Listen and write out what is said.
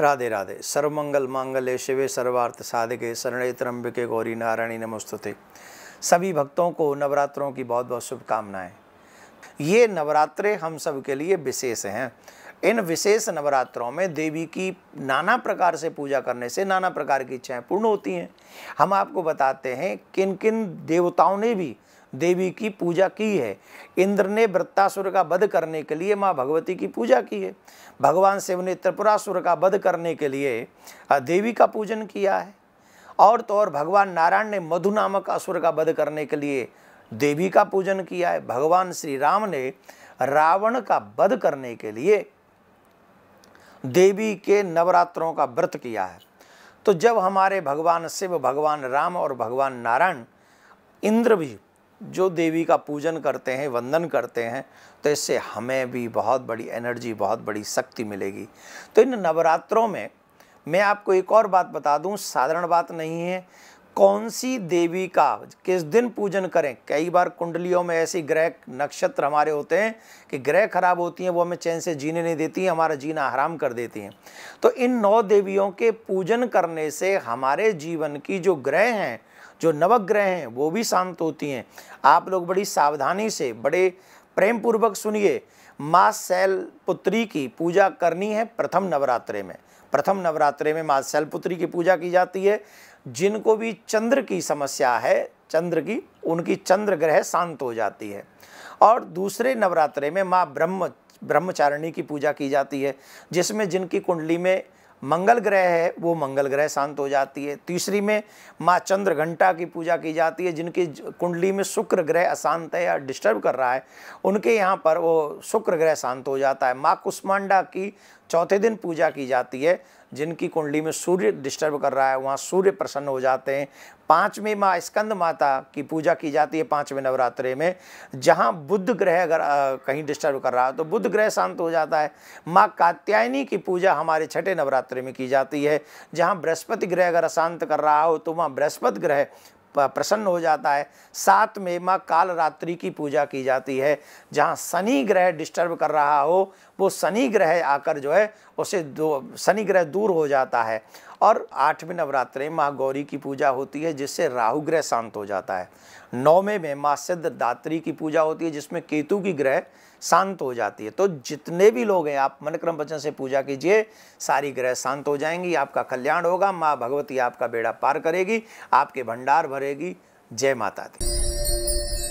राधे राधे सर्वमंगल मांगल्य शिवे सर्वार्थ साधके शरणे त्रम्बिके गौरी नारायणी नमस्तुते सभी भक्तों को नवरात्रों की बहुत बहुत शुभकामनाएं ये नवरात्रे हम सब के लिए विशेष हैं इन विशेष नवरात्रों में देवी की नाना प्रकार से पूजा करने से नाना प्रकार की इच्छाएँ पूर्ण होती हैं हम आपको बताते हैं किन किन देवताओं ने भी देवी की पूजा की है इंद्र ने वृत्तासुर का वध करने के लिए माँ भगवती की पूजा की है भगवान शिव ने त्रिपुरासुर का वध करने के लिए देवी का पूजन किया है और तो और भगवान नारायण ने मधु नामक असुर का वध करने के लिए देवी का पूजन किया है भगवान श्री राम ने रावण का वध करने के लिए देवी के नवरात्रों का व्रत किया है तो जब हमारे भगवान शिव भगवान राम और भगवान नारायण इंद्र भी जो देवी का पूजन करते हैं वंदन करते हैं तो इससे हमें भी बहुत बड़ी एनर्जी बहुत बड़ी शक्ति मिलेगी तो इन नवरात्रों में मैं आपको एक और बात बता दूं साधारण बात नहीं है कौन सी देवी का किस दिन पूजन करें कई बार कुंडलियों में ऐसी ग्रह नक्षत्र हमारे होते हैं कि ग्रह खराब होती हैं वो हमें चैन से जीने नहीं देती हमारा जीना हराम कर देती हैं तो इन नौ देवियों के पूजन करने से हमारे जीवन की जो ग्रह हैं जो नवग्रह हैं वो भी शांत होती हैं आप लोग बड़ी सावधानी से बड़े प्रेम पूर्वक सुनिए माँ शैलपुत्री की पूजा करनी है प्रथम नवरात्रे में प्रथम नवरात्रे में माँ शैलपुत्री की पूजा की जाती है जिनको भी चंद्र की समस्या है चंद्र की उनकी चंद्र ग्रह शांत हो जाती है और दूसरे नवरात्रे में माँ ब्रह्म ब्रह्मचारिणी की पूजा की जाती है जिसमें जिनकी कुंडली में मंगल ग्रह है वो मंगल ग्रह शांत हो जाती है तीसरी में माँ चंद्र घंटा की पूजा की जाती है जिनकी कुंडली में शुक्र ग्रह अशांत है या डिस्टर्ब कर रहा है उनके यहाँ पर वो शुक्र ग्रह शांत हो जाता है माँ कुष्मांडा की चौथे दिन पूजा की जाती है जिनकी कुंडली में सूर्य डिस्टर्ब कर रहा है वहाँ सूर्य प्रसन्न हो जाते हैं पाँचवीं माँ स्कंद माता की पूजा की जाती है पाँचवें नवरात्रे में जहाँ बुद्ध ग्रह अगर कहीं डिस्टर्ब कर रहा है तो बुद्ध ग्रह शांत हो जाता है माँ कात्यायनी की पूजा हमारे छठे नवरात्रे में की जाती है जहाँ बृहस्पति ग्रह अगर अशांत कर रहा हो तो वहाँ बृहस्पति ग्रह प्रसन्न हो जाता है साथ में माँ काल रात्रि की पूजा की जाती है जहाँ शनि ग्रह डिस्टर्ब कर रहा हो वो शनि ग्रह आकर जो है उसे दो शनि ग्रह दूर हो जाता है और आठवें नवरात्रे माँ गौरी की पूजा होती है जिससे राहु ग्रह शांत हो जाता है नौवें में माँ सिद्धदात्री की पूजा होती है जिसमें केतु की ग्रह शांत हो जाती है तो जितने भी लोग हैं आप मन क्रम वचन से पूजा कीजिए सारी ग्रह शांत हो जाएंगी आपका कल्याण होगा माँ भगवती आपका बेड़ा पार करेगी आपके भंडार भरेगी जय माता दी